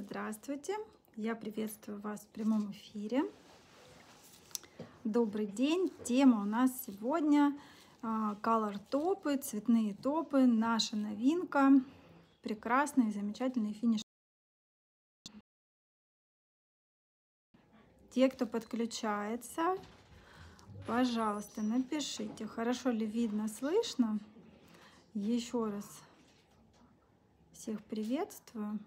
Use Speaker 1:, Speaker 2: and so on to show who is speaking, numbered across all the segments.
Speaker 1: Здравствуйте! Я приветствую вас в прямом эфире. Добрый день! Тема у нас сегодня а, color топы, цветные топы, наша новинка, прекрасный, замечательный финиш. Те, кто подключается, пожалуйста, напишите, хорошо ли видно, слышно. Еще раз всех приветствую.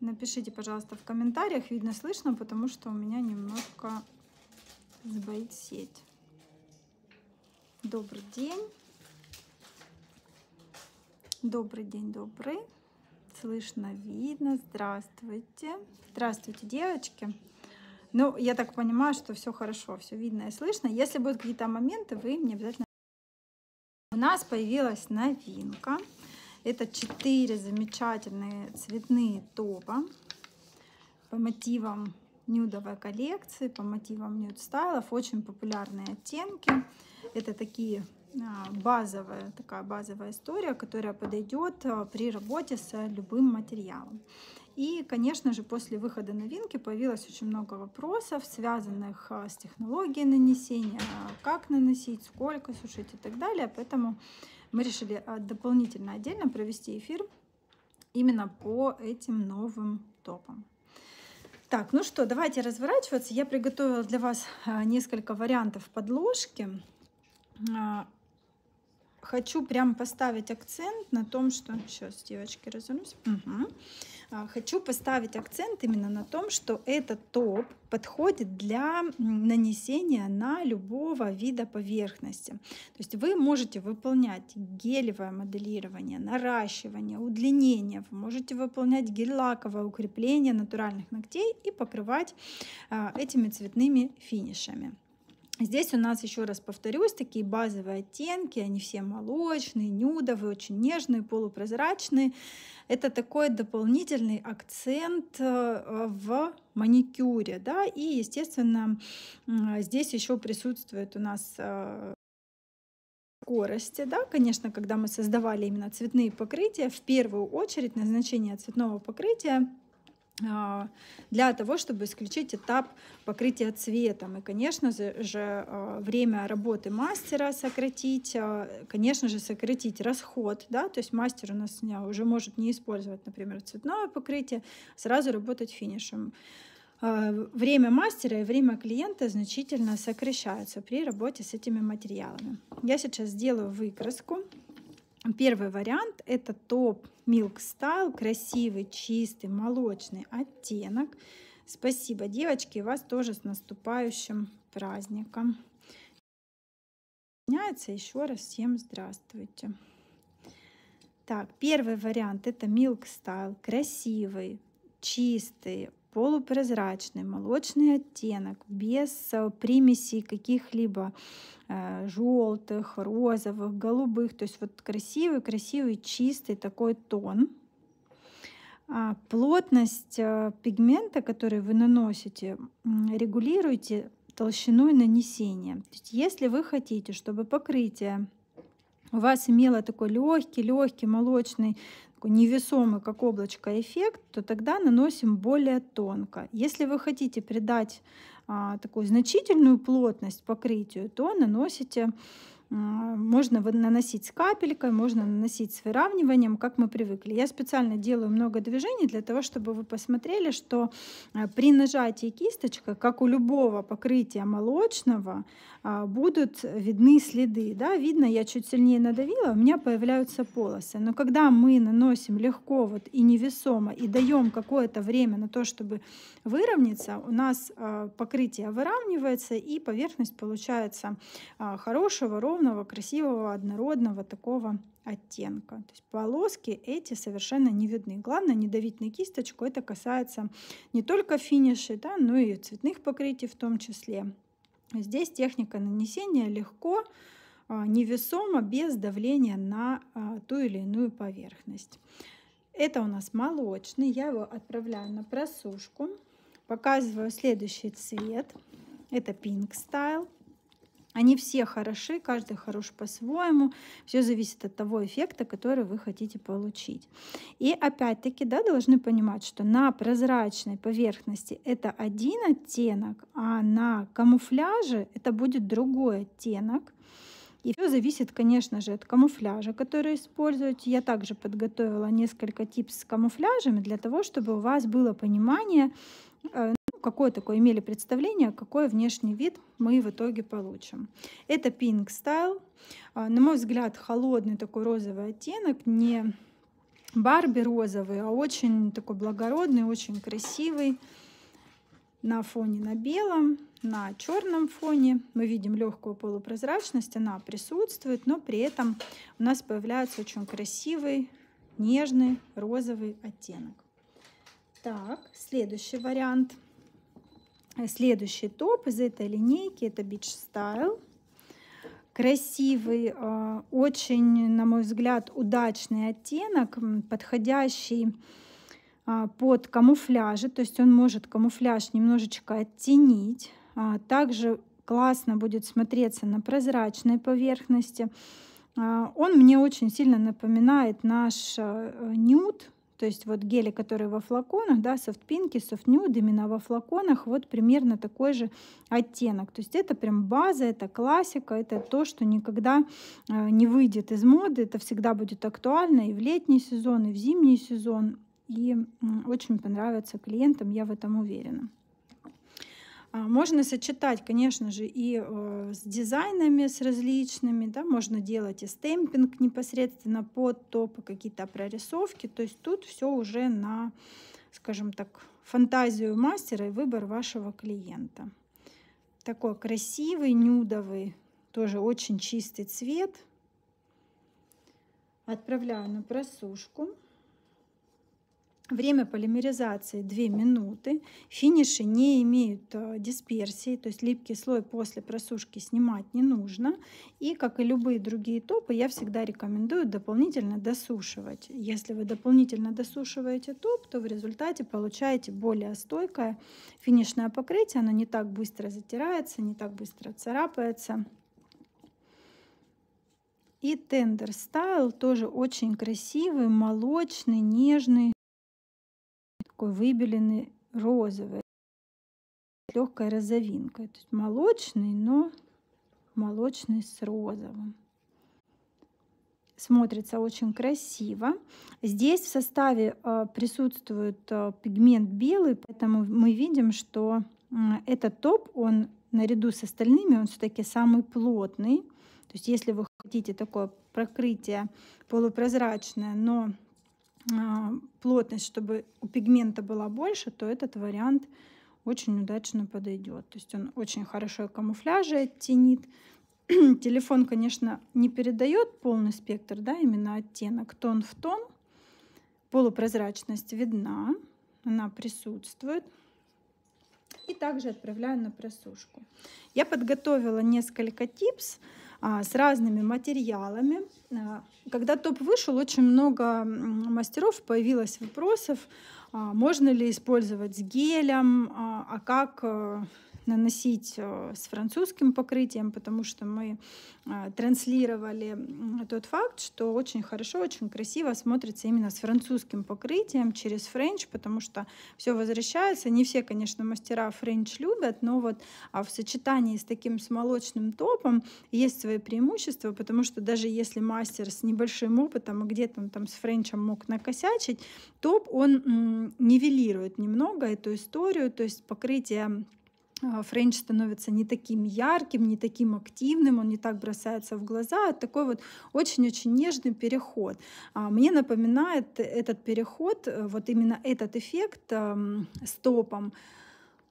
Speaker 1: Напишите, пожалуйста, в комментариях, видно, слышно, потому что у меня немножко сбоит сеть. Добрый день. Добрый день, добрый. Слышно, видно. Здравствуйте. Здравствуйте, девочки. Ну, я так понимаю, что все хорошо, все видно и слышно. Если будут какие-то моменты, вы мне обязательно... У нас появилась новинка. Это 4 замечательные цветные топа по мотивам нюдовой коллекции, по мотивам нюд-стайлов. Очень популярные оттенки. Это такие а, базовая, такая базовая история, которая подойдет а, при работе с любым материалом. И, конечно же, после выхода новинки появилось очень много вопросов, связанных а, с технологией нанесения, как наносить, сколько сушить и так далее. Поэтому мы решили а, дополнительно отдельно провести эфир именно по этим новым топам. Так, ну что, давайте разворачиваться. Я приготовила для вас а, несколько вариантов подложки. А, хочу прям поставить акцент на том, что... Сейчас, девочки, развернусь. Угу. Хочу поставить акцент именно на том, что этот топ подходит для нанесения на любого вида поверхности. То есть вы можете выполнять гелевое моделирование, наращивание, удлинение, вы можете выполнять гель-лаковое укрепление натуральных ногтей и покрывать а, этими цветными финишами. Здесь у нас, еще раз повторюсь, такие базовые оттенки, они все молочные, нюдовые, очень нежные, полупрозрачные. Это такой дополнительный акцент э, в маникюре, да, и, естественно, здесь еще присутствует у нас э, скорости, да, конечно, когда мы создавали именно цветные покрытия, в первую очередь назначение цветного покрытия а, для того, чтобы исключить этап покрытия цветом. И, конечно же, а, время работы мастера сократить, а, конечно же, сократить расход. Да? То есть мастер у нас уже может не использовать, например, цветное покрытие, сразу работать финишем. Время мастера и время клиента значительно сокращаются при работе с этими материалами. Я сейчас сделаю выкраску Первый вариант это топ Milk Style, красивый, чистый, молочный оттенок. Спасибо, девочки, и вас тоже с наступающим праздником. Меняется еще раз всем здравствуйте. Так, первый вариант это Milk Style, красивый, чистый, полупрозрачный, молочный оттенок, без примесей каких-либо Э, желтых, розовых, голубых. То есть вот красивый-красивый чистый такой тон. А, плотность э, пигмента, который вы наносите, регулируйте толщиной нанесения. То есть, если вы хотите, чтобы покрытие у вас имело такой легкий, легкий молочный такой невесомый, как облачко, эффект, то тогда наносим более тонко. Если вы хотите придать а, такую значительную плотность покрытию, то наносите а, можно наносить с капелькой, можно наносить с выравниванием, как мы привыкли. Я специально делаю много движений для того, чтобы вы посмотрели, что а, при нажатии кисточка, как у любого покрытия молочного, а, будут видны следы. Да? Видно, я чуть сильнее надавила, у меня появляются полосы. Но когда мы наносим легко вот и невесомо и даем какое-то время на то, чтобы выровняться, у нас покрытие выравнивается и поверхность получается хорошего, ровного, ровного, красивого, однородного такого оттенка. То есть полоски эти совершенно не видны. Главное не давить на кисточку. Это касается не только финишей, да, но и цветных покрытий в том числе. Здесь техника нанесения легко, а, невесомо, без давления на а, ту или иную поверхность. Это у нас молочный. Я его отправляю на просушку. Показываю следующий цвет. Это Pink Style. Они все хороши, каждый хорош по-своему. Все зависит от того эффекта, который вы хотите получить. И опять-таки, да, должны понимать, что на прозрачной поверхности это один оттенок, а на камуфляже это будет другой оттенок. И все зависит, конечно же, от камуфляжа, который используете. Я также подготовила несколько типов с камуфляжами для того, чтобы у вас было понимание, Э, ну, какое такое имели представление, какой внешний вид мы в итоге получим. Это Pink Style. А, на мой взгляд, холодный такой розовый оттенок, не Барби розовый, а очень такой благородный, очень красивый. На фоне на белом, на черном фоне мы видим легкую полупрозрачность, она присутствует, но при этом у нас появляется очень красивый, нежный розовый оттенок. Так, следующий вариант. Э, следующий топ из этой линейки это Beach Style. Красивый, а, очень, на мой взгляд, удачный оттенок, подходящий а, под камуфляжи, то есть он может камуфляж немножечко оттенить. А, также классно будет смотреться на прозрачной поверхности. Он мне очень сильно напоминает наш э, э, нюд, то есть вот гели, которые во флаконах, да, софтпинки, софтнюд, именно во флаконах, вот примерно такой же оттенок. То есть это прям база, это классика, это то, что никогда э, не выйдет из моды, это всегда будет актуально и в летний сезон, и в зимний сезон. И очень понравится клиентам, я в этом уверена. А, можно сочетать, конечно же, и э, с дизайнами, с различными, да, можно делать и стемпинг непосредственно под топы, какие-то прорисовки, то есть тут все уже на, скажем так, фантазию мастера и выбор вашего клиента. Такой красивый, нюдовый, тоже очень чистый цвет. Отправляю на просушку. Время полимеризации 2 минуты. Финиши не имеют э, дисперсии, то есть липкий слой после просушки снимать не нужно. И, как и любые другие топы, я всегда рекомендую дополнительно досушивать. Если вы дополнительно досушиваете топ, то в результате получаете более стойкое финишное покрытие. Оно не так быстро затирается, не так быстро царапается. И тендер стайл тоже очень красивый, молочный, нежный такой выбеленный розовый, легкой розовинкой. То есть молочный, но молочный с розовым. Смотрится очень красиво. Здесь в составе э, присутствует э, пигмент белый, поэтому мы видим, что этот топ, он наряду с остальными, он все-таки самый плотный. То есть если вы хотите такое прокрытие полупрозрачное, но а, плотность, чтобы у пигмента была больше, то этот вариант очень удачно подойдет. То есть он очень хорошо камуфляжи оттенит. Телефон, конечно, не передает полный спектр, да, именно оттенок, тон в тон. Полупрозрачность видна, она присутствует. И также отправляю на просушку. Я подготовила несколько типс. А, с разными материалами. А, когда топ вышел, очень много мастеров появилось вопросов, а, можно ли использовать с гелем, а как э, наносить э, с французским покрытием, потому что мы э, транслировали тот факт, что очень хорошо, очень красиво смотрится именно с французским покрытием через френч, потому что все возвращается. Не все, конечно, мастера френч любят, но вот а, в сочетании с таким с молочным топом есть свои преимущества, потому что даже если мастер с небольшим опытом и где-то там с френчем мог накосячить, топ он нивелирует немного эту историю, то есть покрытие а, френч становится не таким ярким, не таким активным, он не так бросается в глаза. Это такой вот очень-очень нежный переход. А, мне напоминает этот переход, э, вот именно этот эффект стопом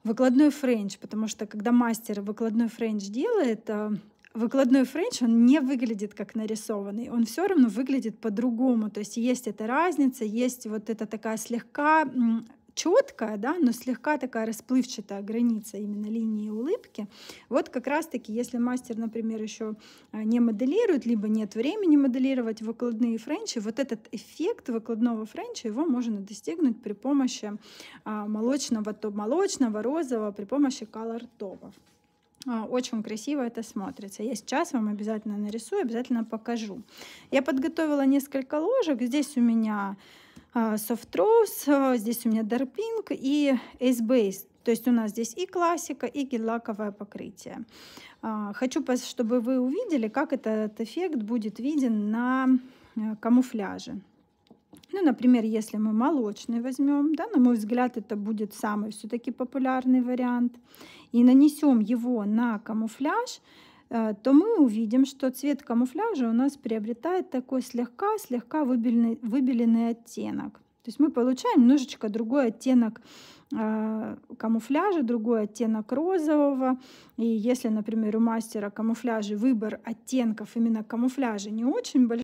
Speaker 1: выкладной френч, потому что когда мастер выкладной френч делает, э, выкладной френч, он не выглядит как нарисованный, он все равно выглядит по-другому. То есть есть эта разница, есть вот эта такая слегка четкая, да, но слегка такая расплывчатая граница именно линии улыбки. Вот как раз-таки, если мастер, например, еще а, не моделирует, либо нет времени моделировать выкладные френчи, вот этот эффект выкладного френча, его можно достигнуть при помощи а, молочного, то молочного, розового, при помощи колор-топов а, очень красиво это смотрится. Я сейчас вам обязательно нарисую, обязательно покажу. Я подготовила несколько ложек. Здесь у меня а, soft Rose, а, здесь у меня Dark Pink и Ace Base. То есть у нас здесь и классика, и гель-лаковое покрытие. А, хочу, чтобы вы увидели, как этот эффект будет виден на э, камуфляже. Ну, например, если мы молочный возьмем, да, на мой взгляд, это будет самый все-таки популярный вариант, и нанесем его на камуфляж, Э, то мы увидим, что цвет камуфляжа у нас приобретает такой слегка-слегка выбеленный, выбеленный оттенок. То есть мы получаем немножечко другой оттенок э, камуфляжа, другой оттенок розового. И если, например, у мастера камуфляжа выбор оттенков именно камуфляжа не очень большой,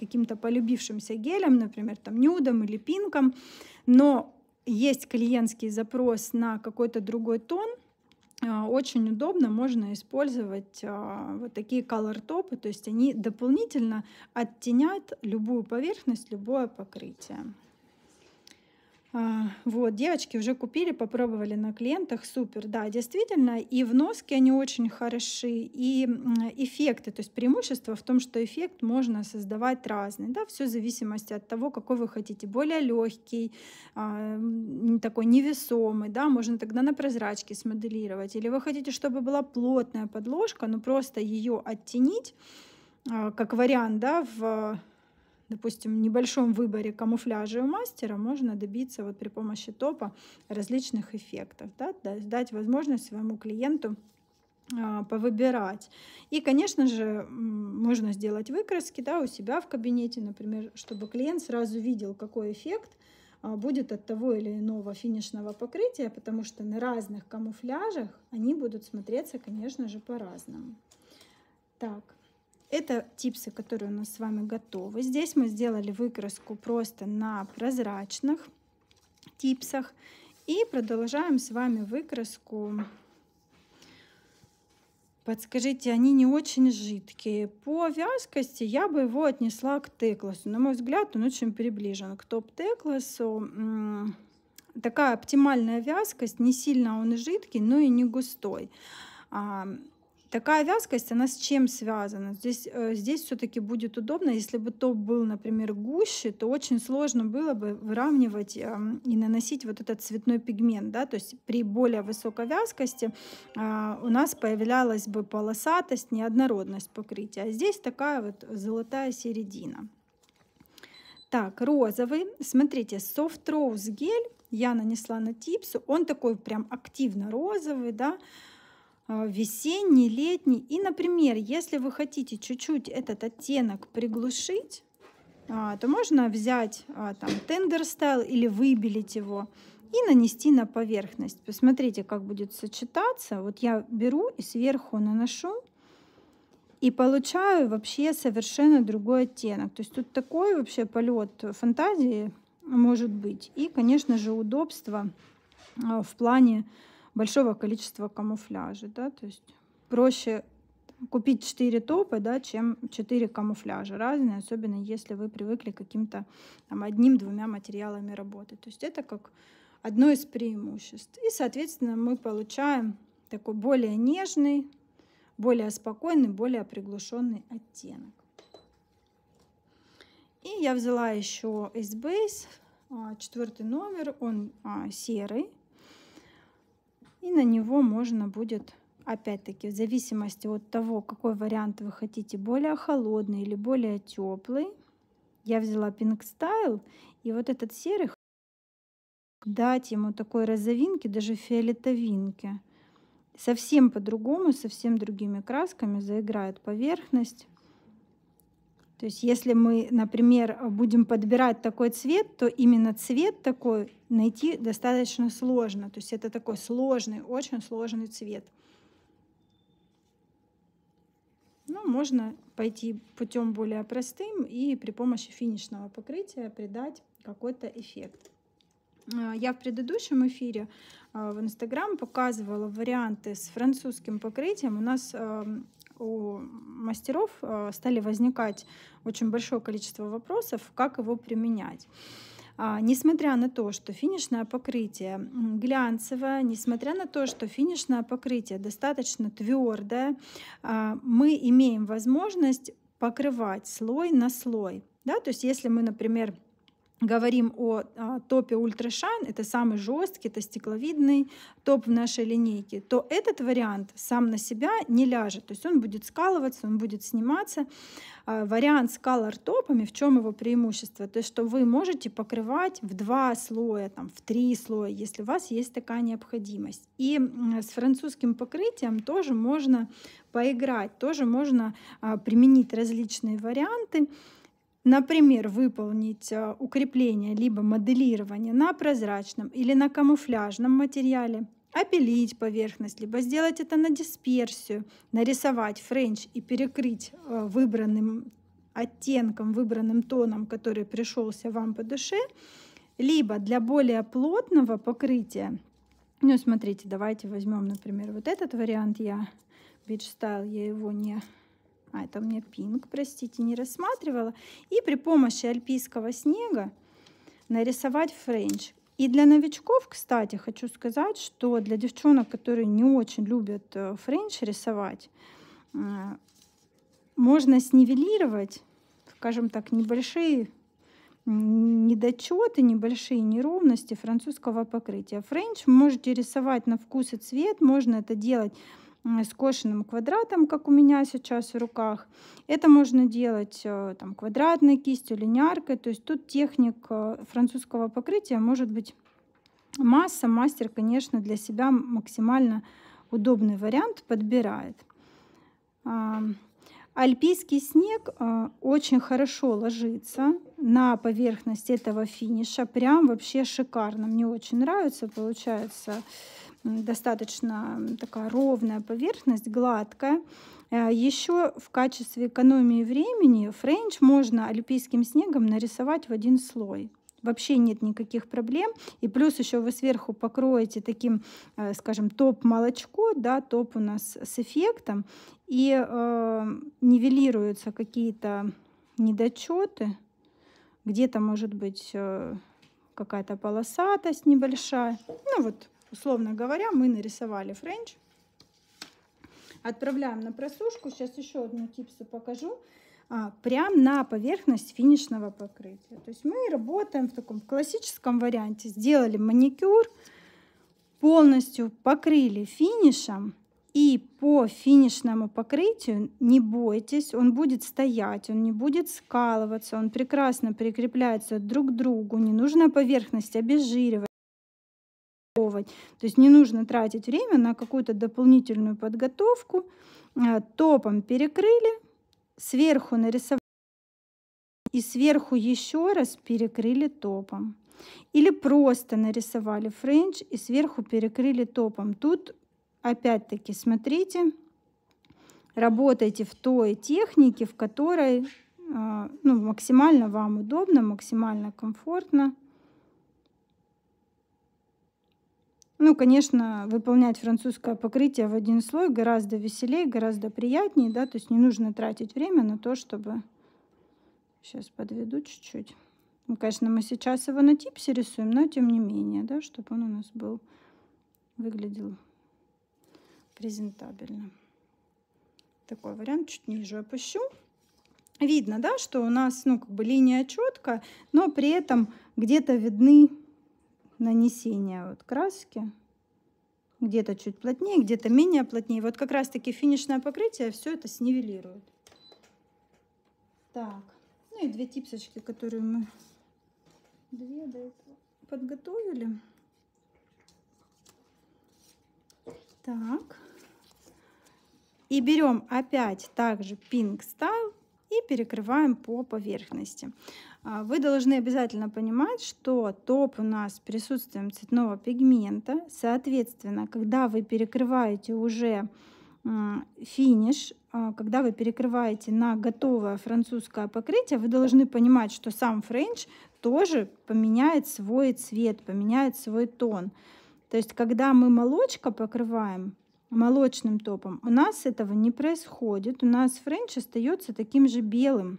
Speaker 1: каким-то полюбившимся гелем, например, там нюдом или пинком, но есть клиентский запрос на какой-то другой тон, а, очень удобно можно использовать а, вот такие колор-топы, то есть они дополнительно оттенят любую поверхность, любое покрытие. А, вот, девочки уже купили, попробовали на клиентах, супер, да, действительно, и в носке они очень хороши, и эффекты, то есть преимущество в том, что эффект можно создавать разный, да, все в зависимости от того, какой вы хотите, более легкий, а, такой невесомый, да, можно тогда на прозрачке смоделировать, или вы хотите, чтобы была плотная подложка, но просто ее оттенить, а, как вариант, да, в допустим, небольшом выборе камуфляжа у мастера можно добиться вот при помощи топа различных эффектов, да, дать возможность своему клиенту а, повыбирать. И, конечно же, можно сделать выкраски да, у себя в кабинете, например, чтобы клиент сразу видел, какой эффект а, будет от того или иного финишного покрытия, потому что на разных камуфляжах они будут смотреться, конечно же, по-разному. Так, это типсы, которые у нас с вами готовы. Здесь мы сделали выкраску просто на прозрачных типсах. И продолжаем с вами выкраску. Подскажите, они не очень жидкие. По вязкости я бы его отнесла к текласу. На мой взгляд, он очень приближен к топ-текласу. Такая оптимальная вязкость, не сильно он жидкий, но и не густой. А, Такая вязкость, она с чем связана? Здесь, э, здесь все-таки будет удобно, если бы топ был, например, гуще, то очень сложно было бы выравнивать эм, и наносить вот этот цветной пигмент. Да? То есть при более высокой вязкости а, у нас появлялась бы полосатость, неоднородность покрытия. А здесь такая вот золотая середина. Так, розовый. Смотрите, Soft Rose гель я нанесла на типсу. Он такой прям активно розовый, да, а, весенний, летний. И, например, если вы хотите чуть-чуть этот оттенок приглушить, а, то можно взять а, там тендер стайл или выбелить его и нанести на поверхность. Посмотрите, как будет сочетаться. Вот я беру и сверху наношу и получаю вообще совершенно другой оттенок. То есть тут такой вообще полет фантазии может быть. И, конечно же, удобство в плане большого количества камуфляжа, да, то есть проще купить 4 топа, да, чем 4 камуфляжа разные, особенно если вы привыкли к каким-то одним-двумя материалами работать. То есть это как одно из преимуществ. И, соответственно, мы получаем такой более нежный, более спокойный, более приглушенный оттенок. И я взяла еще из Base а, четвертый номер, он а, серый, и на него можно будет, опять-таки, в зависимости от того, какой вариант вы хотите, более холодный или более теплый. Я взяла Pink Style, и вот этот серый, дать ему такой розовинки, даже фиолетовинки. Совсем по-другому, совсем другими красками заиграет поверхность. То есть если мы, например, будем подбирать такой цвет, то именно цвет такой найти достаточно сложно. То есть это такой сложный, очень сложный цвет. Ну, можно пойти путем более простым и при помощи финишного покрытия придать какой-то эффект. А, я в предыдущем эфире а, в Инстаграм показывала варианты с французским покрытием. У нас у мастеров э, стали возникать очень большое количество вопросов, как его применять. А, несмотря на то, что финишное покрытие глянцевое, несмотря на то, что финишное покрытие достаточно твердое, а, мы имеем возможность покрывать слой на слой. Да? То есть если мы, например, говорим о а, топе Ультрашан. это самый жесткий, это стекловидный топ в нашей линейке, то этот вариант сам на себя не ляжет. То есть он будет скалываться, он будет сниматься. А, вариант с color топами, в чем его преимущество? То есть что вы можете покрывать в два слоя, там, в три слоя, если у вас есть такая необходимость. И с французским покрытием тоже можно поиграть, тоже можно а, применить различные варианты. Например, выполнить э, укрепление либо моделирование на прозрачном или на камуфляжном материале, опилить поверхность, либо сделать это на дисперсию, нарисовать френч и перекрыть э, выбранным оттенком, выбранным тоном, который пришелся вам по душе, либо для более плотного покрытия, ну смотрите, давайте возьмем, например, вот этот вариант я, Beach Style, я его не а это у меня пинг, простите, не рассматривала, и при помощи альпийского снега нарисовать френч. И для новичков, кстати, хочу сказать, что для девчонок, которые не очень любят э, френч рисовать, э, можно снивелировать, скажем так, небольшие недочеты, небольшие неровности французского покрытия. Френч можете рисовать на вкус и цвет, можно это делать скошенным квадратом, как у меня сейчас в руках. Это можно делать э, там, квадратной кистью, линяркой. То есть тут техник э, французского покрытия может быть масса. Мастер, конечно, для себя максимально удобный вариант подбирает. Альпийский снег а, очень хорошо ложится на поверхность этого финиша. Прям вообще шикарно. Мне очень нравится. Получается достаточно такая ровная поверхность, гладкая. А, еще в качестве экономии времени френч можно альпийским снегом нарисовать в один слой вообще нет никаких проблем. И плюс еще вы сверху покроете таким, э, скажем, топ молочко, да, топ у нас с эффектом, и э, нивелируются какие-то недочеты, где-то может быть э, какая-то полосатость небольшая. Ну вот, условно говоря, мы нарисовали френч. Отправляем на просушку. Сейчас еще одну типсу покажу а, прям на поверхность финишного покрытия. То есть мы работаем в таком классическом варианте. Сделали маникюр, полностью покрыли финишем, и по финишному покрытию не бойтесь, он будет стоять, он не будет скалываться, он прекрасно прикрепляется друг к другу, не нужно поверхность обезжиривать. То есть не нужно тратить время на какую-то дополнительную подготовку. А, топом перекрыли, сверху нарисовали и сверху еще раз перекрыли топом. Или просто нарисовали френч и сверху перекрыли топом. Тут опять-таки смотрите, работайте в той технике, в которой а, ну, максимально вам удобно, максимально комфортно. Ну, конечно, выполнять французское покрытие в один слой гораздо веселее, гораздо приятнее, да, то есть не нужно тратить время на то, чтобы... Сейчас подведу чуть-чуть. Ну, конечно, мы сейчас его на типсе рисуем, но тем не менее, да, чтобы он у нас был, выглядел презентабельно. Такой вариант чуть ниже опущу. Видно, да, что у нас, ну, как бы линия четкая, но при этом где-то видны нанесения вот краски. Где-то чуть плотнее, где-то менее плотнее. Вот как раз-таки финишное покрытие все это снивелирует. Так, ну и две типсочки, которые мы две подготовили. Так. И берем опять также Pink Style и перекрываем по поверхности. А, вы должны обязательно понимать, что топ у нас с присутствием цветного пигмента. Соответственно, когда вы перекрываете уже финиш, а, когда вы перекрываете на готовое французское покрытие, вы должны понимать, что сам френч тоже поменяет свой цвет, поменяет свой тон. То есть, когда мы молочко покрываем, молочным топом. У нас этого не происходит. У нас френч остается таким же белым.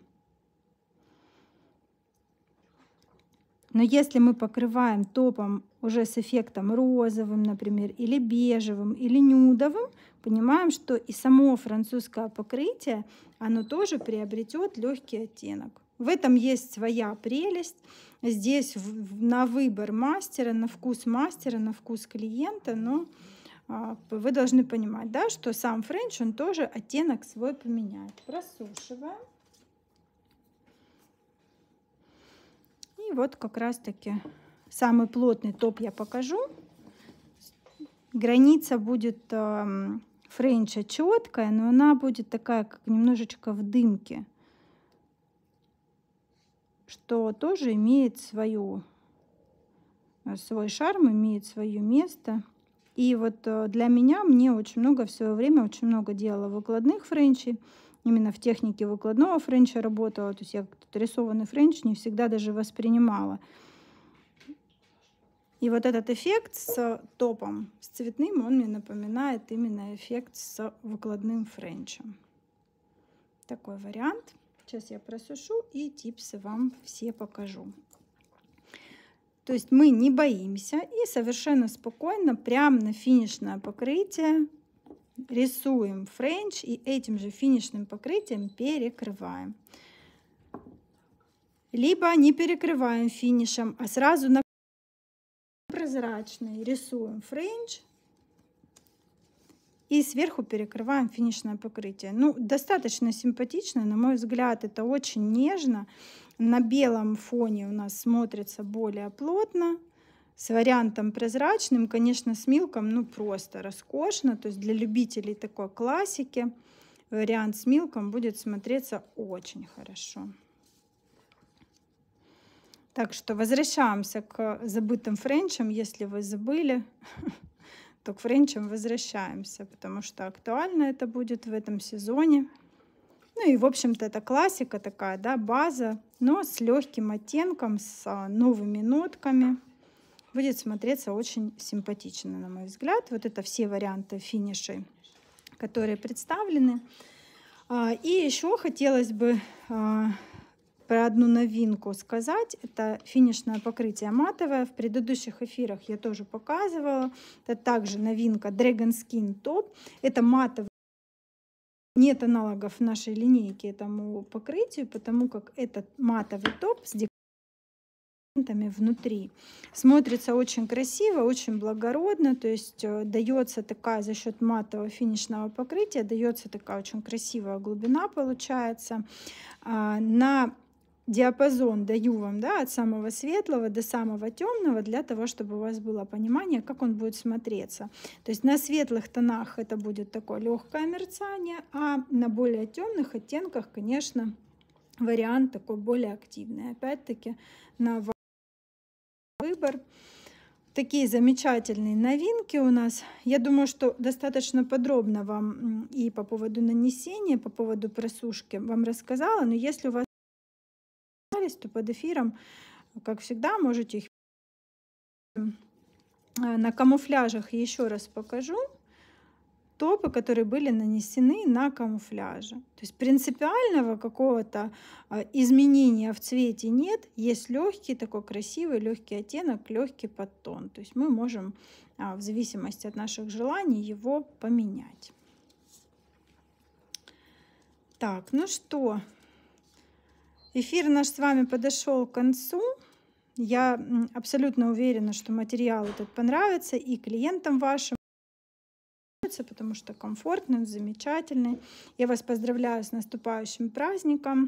Speaker 1: Но если мы покрываем топом уже с эффектом розовым, например, или бежевым, или нюдовым, понимаем, что и само французское покрытие, оно тоже приобретет легкий оттенок. В этом есть своя прелесть. Здесь на выбор мастера, на вкус мастера, на вкус клиента, но а, вы должны понимать, да, что сам френч, он тоже оттенок свой поменяет. Просушиваем. И вот как раз-таки самый плотный топ я покажу. Граница будет э, френча четкая, но она будет такая, как немножечко в дымке. Что тоже имеет свою, э, свой шарм, имеет свое место. И вот э, для меня, мне очень много в свое время, очень много делала выкладных френчей, именно в технике выкладного френча работала, то есть я как-то рисованный френч не всегда даже воспринимала. И вот этот эффект с топом, с цветным, он мне напоминает именно эффект с выкладным френчем. Такой вариант. Сейчас я просушу и типсы вам все покажу. То есть мы не боимся и совершенно спокойно прямо на финишное покрытие рисуем френч и этим же финишным покрытием перекрываем. Либо не перекрываем финишем, а сразу на прозрачный рисуем френч и сверху перекрываем финишное покрытие. Ну, достаточно симпатично, на мой взгляд, это очень нежно. На белом фоне у нас смотрится более плотно. С вариантом прозрачным, конечно, с милком, ну просто роскошно. То есть для любителей такой классики вариант с милком будет смотреться очень хорошо. Так что возвращаемся к забытым френчам. Если вы забыли, то к френчам возвращаемся, потому что актуально это будет в этом сезоне. Ну и, в общем-то, это классика такая, да, база, но с легким оттенком, с а, новыми нотками. Будет смотреться очень симпатично, на мой взгляд. Вот это все варианты финишей, которые представлены. А, и еще хотелось бы а, про одну новинку сказать. Это финишное покрытие матовое. В предыдущих эфирах я тоже показывала. Это также новинка Dragon Skin Top. Это матовый нет аналогов в нашей линейке этому покрытию, потому как этот матовый топ с декоративными внутри смотрится очень красиво, очень благородно, то есть э, дается такая за счет матового финишного покрытия, дается такая очень красивая глубина получается. А, на диапазон даю вам, да, от самого светлого до самого темного, для того, чтобы у вас было понимание, как он будет смотреться. То есть на светлых тонах это будет такое легкое мерцание, а на более темных оттенках, конечно, вариант такой более активный. Опять-таки на выбор. Такие замечательные новинки у нас. Я думаю, что достаточно подробно вам и по поводу нанесения, по поводу просушки вам рассказала. Но если у вас остались, то под эфиром, как всегда, можете их... Э, на камуфляжах еще раз покажу топы, которые были нанесены на камуфляже. То есть принципиального какого-то э, изменения в цвете нет. Есть легкий такой красивый, легкий оттенок, легкий подтон. То есть мы можем а, в зависимости от наших желаний его поменять. Так, ну что, Эфир наш с вами подошел к концу. Я абсолютно уверена, что материал этот понравится и клиентам вашим, потому что комфортный, замечательный. Я вас поздравляю с наступающим праздником.